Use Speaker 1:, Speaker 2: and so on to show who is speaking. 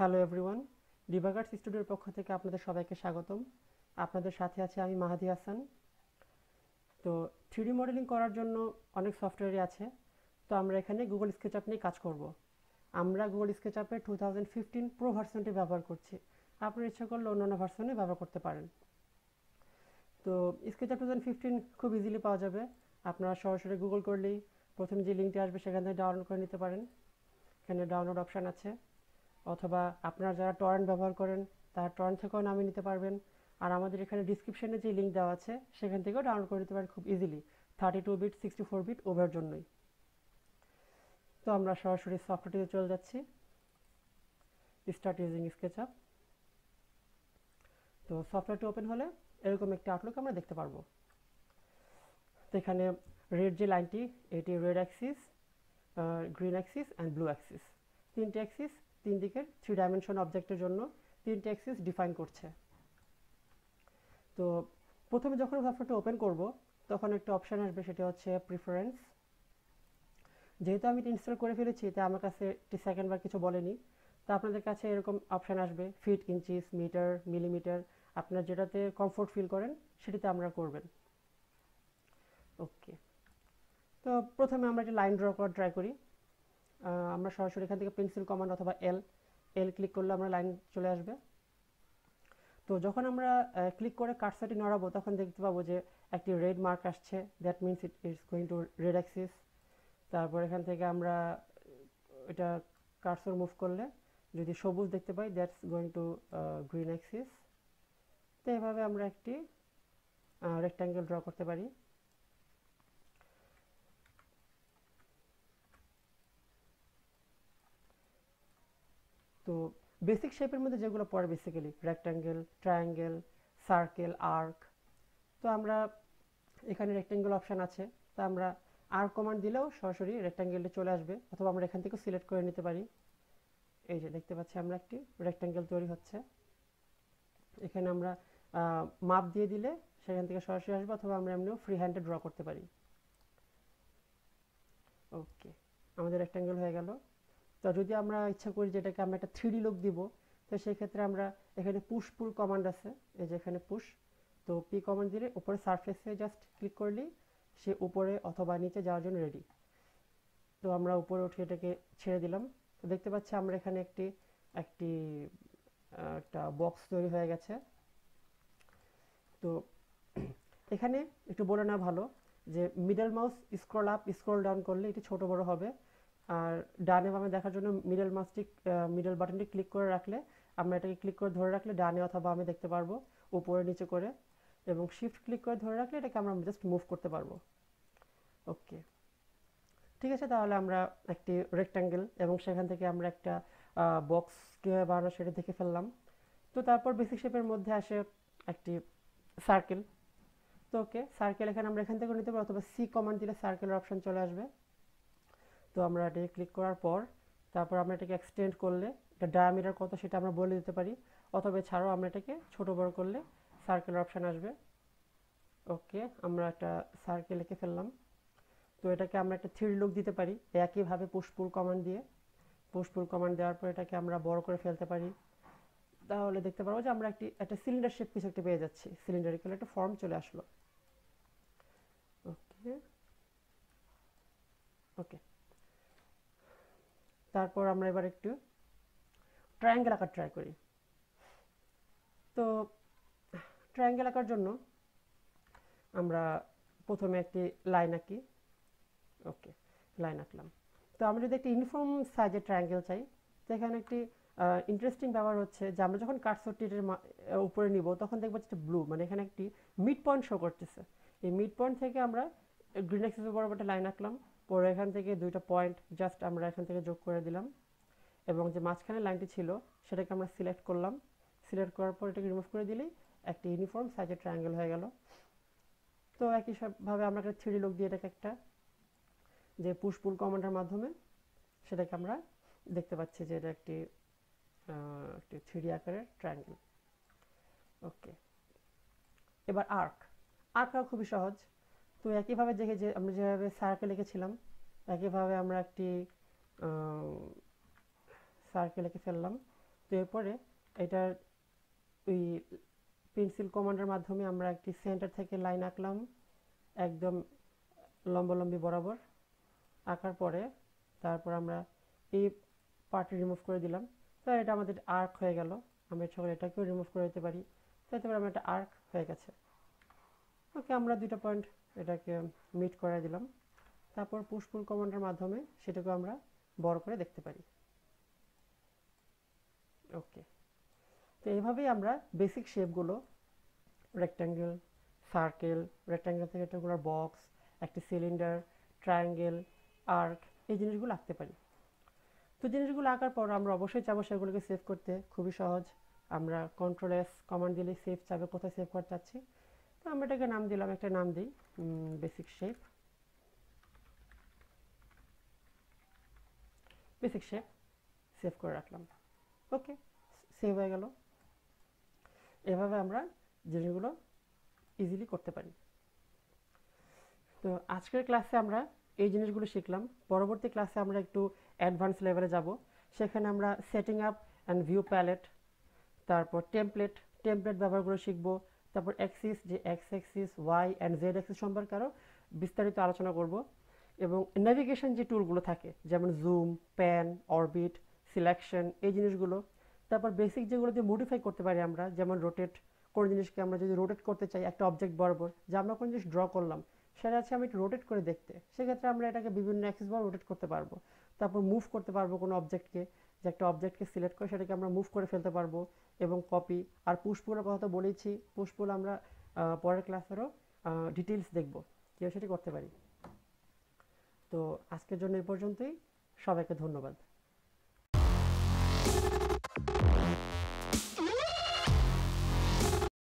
Speaker 1: Hello everyone ডিভাগার্স স্টুডিওর পক্ষ থেকে আপনাদের সবাইকে স্বাগতম আপনাদের সাথে আছে আমি মাহাদি হাসান তো থ্রিডি মডেলিং করার জন্য অনেক সফটওয়্যারই আছে তো আমরা এখানে গুগল স্কেচ আপ নিয়ে কাজ করব। আমরা গুগল স্কেচ আপে টু থাউজেন্ড ফিফটিন প্রো ভার্সনটি ব্যবহার করছি আপনার ইচ্ছা করলে অন্যান্য ভার্সনে ব্যবহার করতে পারেন তো sketch up two thousand fifteen খুব ইজিলি পাওয়া যাবে আপনারা সরাসরি গুগল করলেই প্রথমে যে লিঙ্কটি আসবে সেখান থেকে ডাউনলোড করে নিতে পারেন এখানে ডাউনলোড অপশান আছে অথবা আপনারা যারা টরেন্ট ব্যবহার করেন তারা টরেন্ট থেকেও নামিয়ে নিতে পারবেন আর আমাদের এখানে ডিসক্রিপশনে যে লিঙ্ক দেওয়া আছে সেখান থেকেও ডাউনলোড করে নিতে পারেন খুব easily thirty two bit sixty four bit over জন্যই তো আমরা সরাসরি সফটওয়্যারটিতে চলে যাচ্ছি স্টার্ট ইউজিং আপ তো সফটওয়্যারটি ওপেন হলে এরকম একটি আউটলুক আমরা দেখতে পারবো তো এখানে রেড যে লাইনটি এটি red axis green axis and blue axis তিনটি অ্যাক্সিস তিন দিকের থ্রি ডাইমেনশন অবজেক্টের জন্য তিনটে অ্যাক্সিস ডিফাইন করছে তো প্রথমে যখন সফটওয়্যারটা ওপেন করব তখন একটা অপশান আসবে সেটা হচ্ছে প্রিফারেন্স যেহেতু আমি এটা ইনস্টল করে ফেলেছি তাই আমার কাছে একটি সেকেন্ড বার কিছু বলেনি তা আপনাদের কাছে এরকম অপশান আসবে ফিট ইঞ্চিস মিটার মিলিমিটার আপনার যেটাতে কমফোর্ট ফিল করেন সেটাতে আমরা করবেন ওকে তো প্রথমে আমরা একটা লাইন ড্র করার ট্রাই করি আমরা সরাসরি এখান থেকে পেন্সিল কমান্ড অথবা এল এল ক্লিক করলে আমরা লাইন চলে আসবে তো যখন আমরা ক্লিক করে কার্সারটি নড়াবো তখন দেখতে পাবো যে একটি রেড মার্ক আসছে that means it is going to red axis তারপর এখান থেকে আমরা এটা কার্সর মুভ করলে যদি সবুজ দেখতে পাই that's going to green axis তো এভাবে আমরা একটি রেক্ট্যাঙ্গেল ড্র করতে পারি তো বেসিক শেপের মধ্যে যেগুলো পড়ে basically rectangle triangle circle arc তো আমরা এখানে রেক্ট্যাঙ্গেল অপশান আছে তো আমরা আর কমান্ড দিলেও সরাসরি রেক্ট্যাঙ্গেলটা চলে আসবে অথবা আমরা এখান থেকে সিলেক্ট করে নিতে পারি এই যে দেখতে পাচ্ছি আমরা একটি রেক্ট্যাঙ্গেল তৈরি হচ্ছে এখানে আমরা মাপ দিয়ে দিলে সেখান থেকে সরাসরি আসবে অথবা আমরা এমনিও ফ্রি হ্যান্ডে ড্র করতে পারি ওকে আমাদের রেক্ট্যাঙ্গেল হয়ে গেল তো যদি আমরা ইচ্ছা করি যেটাকে আমরা একটা থ্রিডি লোক দিব তো সেই ক্ষেত্রে আমরা এখানে পুশ পুল কমান্ড আছে এই যে এখানে পুশ তো পি কমান্ড দিলে উপরে সারফেসে জাস্ট ক্লিক করলেই সে উপরে অথবা নিচে যাওয়ার জন্য রেডি তো আমরা উপরে উঠে এটাকে ছেড়ে দিলাম তো দেখতে পাচ্ছি আমরা এখানে একটি একটি একটা বক্স তৈরি হয়ে গেছে তো এখানে একটু বলে না ভালো যে middle mouse scroll up scroll down করলে এটি ছোট বড় হবে আর ডানে বামে দেখার জন্য মিডল মাছটি মিডল বাটনটি ক্লিক করে রাখলে আমরা এটাকে ক্লিক করে ধরে রাখলে ডানে অথবা বামে দেখতে পারবো উপরে নিচে করে এবং শিফট ক্লিক করে ধরে রাখলে এটাকে আমরা জাস্ট মুভ করতে পারবো ওকে ঠিক আছে তাহলে আমরা একটি রেক্ট্যাঙ্গেল এবং সেখান থেকে আমরা একটা বক্স কীভাবে বানানো সেটা দেখে ফেললাম তো তারপর বেসিক শেপের মধ্যে আসে একটি সার্কেল তো ওকে সার্কেল এখানে আমরা এখান থেকে নিতে পারি অথবা সি কমান্ড দিলে সার্কেলের অপশান চলে আসবে তো আমরা এটাকে ক্লিক করার পর তারপর আমরা এটাকে এক্সটেন্ড করলে এটা ডায়ামিটার কত সেটা আমরা বলে দিতে পারি অথবা ছাড়াও আমরা এটাকে ছোটো বড় করলে সার্কেল অপশান আসবে ওকে আমরা একটা সার্কেল এঁকে ফেললাম তো এটাকে আমরা একটা থ্রি লুক দিতে পারি একইভাবে পুষ্পুর কমান্ড দিয়ে পুষ্পুর কমান্ড দেওয়ার পর এটাকে আমরা বড় করে ফেলতে পারি তাহলে দেখতে পারবো যে আমরা একটি একটা সিলিন্ডার শেপ কিছু একটা পেয়ে যাচ্ছি সিলিন্ডারিক্যাল একটা ফর্ম চলে আসলো ওকে ওকে তারপর আমরা এবার একটু ট্রায়াঙ্গেল আঁকার ট্রাই করি তো ট্রায়াঙ্গেল আঁকার জন্য আমরা প্রথমে একটি লাইন আঁকি ওকে লাইন আঁকলাম তো আমরা যদি একটি ইউনিফর্ম সাইজের ট্রায়াঙ্গেল চাই তো এখানে একটি ইন্টারেস্টিং ব্যাপার হচ্ছে যে আমরা যখন কাঠসট্টিটের উপরে নিব তখন দেখবো যে ব্লু মানে এখানে একটি মিড পয়েন্ট শো করতেছে এই মিড পয়েন্ট থেকে আমরা গ্রিন অ্যাক্সিস বরাবর একটা লাইন আঁকলাম পরে এখান থেকে দুইটা পয়েন্ট জাস্ট আমরা এখান থেকে যোগ করে দিলাম এবং যে মাঝখানে লাইনটি ছিল সেটাকে আমরা সিলেক্ট করলাম সিলেক্ট করার পর এটাকে রিমুভ করে দিলেই একটা ইউনিফর্ম সাইজের ট্রায়াঙ্গেল হয়ে গেল তো একই সবভাবে আমরা একটা থ্রি লোক দিয়ে এটাকে একটা যে পুষ্পুল কমান্ডের মাধ্যমে সেটাকে আমরা দেখতে পাচ্ছি যে এটা একটি একটি থ্রি আকারের ট্রায়াঙ্গেল ওকে এবার আর্ক আঁকা খুবই সহজ তো একইভাবে দেখে যে আমরা যেভাবে সার্কেল এঁকেছিলাম একইভাবে আমরা একটি সার্কেল এঁকে ফেললাম তো এরপরে এটা ওই পেন্সিল কমান্ডের মাধ্যমে আমরা একটি সেন্টার থেকে লাইন আঁকলাম একদম লম্বালম্বি বরাবর আঁকার পরে তারপর আমরা এই পার্টি রিমুভ করে দিলাম তো এটা আমাদের আর্ক হয়ে গেল আমরা সকলে এটাকেও রিমুভ করে দিতে পারি তো এতে আমরা একটা আর্ক হয়ে গেছে ওকে আমরা দুটো পয়েন্ট এটাকে মিট করে দিলাম তারপর পুষ্পুল কমান্ডের মাধ্যমে সেটাকে আমরা বড় করে দেখতে পারি ওকে তো এইভাবেই আমরা বেসিক শেপগুলো রেক্ট্যাঙ্গেল সার্কেল রেক্ট্যাঙ্গেল থেকে রেক্ট্যাঙ্গুলার বক্স একটি সিলিন্ডার ট্রায়াঙ্গেল আর্ক এই জিনিসগুলো আঁকতে পারি তো জিনিসগুলো আঁকার পর আমরা অবশ্যই চাবো সেগুলোকে সেভ করতে খুবই সহজ আমরা কন্ট্রোল এস কমান্ড দিলে সেভ চাবে কোথায় সেভ করতে চাচ্ছি তো আমরা এটাকে নাম দিলাম একটা নাম দিই basic shape basic shape save করে রাখলাম ওকে সেভ হয়ে গেল এভাবে আমরা জিনিসগুলো ইজিলি করতে পারি তো আজকের ক্লাসে আমরা এই জিনিসগুলো শিখলাম পরবর্তী ক্লাসে আমরা একটু অ্যাডভান্স লেভেলে যাব সেখানে আমরা setting up and view palette তারপর টেমপ্লেট টেমপ্লেট ব্যবহার করে শিখবো তারপর অ্যাক্সিস যে X axis Y and Z axis সম্পর্কে আরও বিস্তারিত আলোচনা করব এবং ন্যাভিগেশন যে টুলগুলো থাকে যেমন জুম প্যান অরবিট সিলেকশন এই জিনিসগুলো তারপর বেসিক যেগুলো দিয়ে মডিফাই করতে পারি আমরা যেমন রোটেট কোনো জিনিসকে আমরা যদি রোটেট করতে চাই একটা অবজেক্ট বরাবর যে আমরা কোন জিনিস ড্র করলাম সেটা আছে আমি একটু রোটেট করে দেখতে সেক্ষেত্রে আমরা এটাকে বিভিন্ন অ্যাক্সিস বরাবর রোটেট করতে পারবো তারপর মুভ করতে পারবো কোনো অবজেক্টকে যে একটা অবজেক্টকে সিলেক্ট করে সেটাকে আমরা মুভ করে ফেলতে পারবো এবং কপি আর পুষ্পুলের কথা তো বলেইছি পুষ্পুল আমরা পরের ক্লাসেরও ডিটেলস দেখব কীভাবে সেটি করতে পারি তো আজকের জন্য এ পর্যন্তই সবাইকে ধন্যবাদ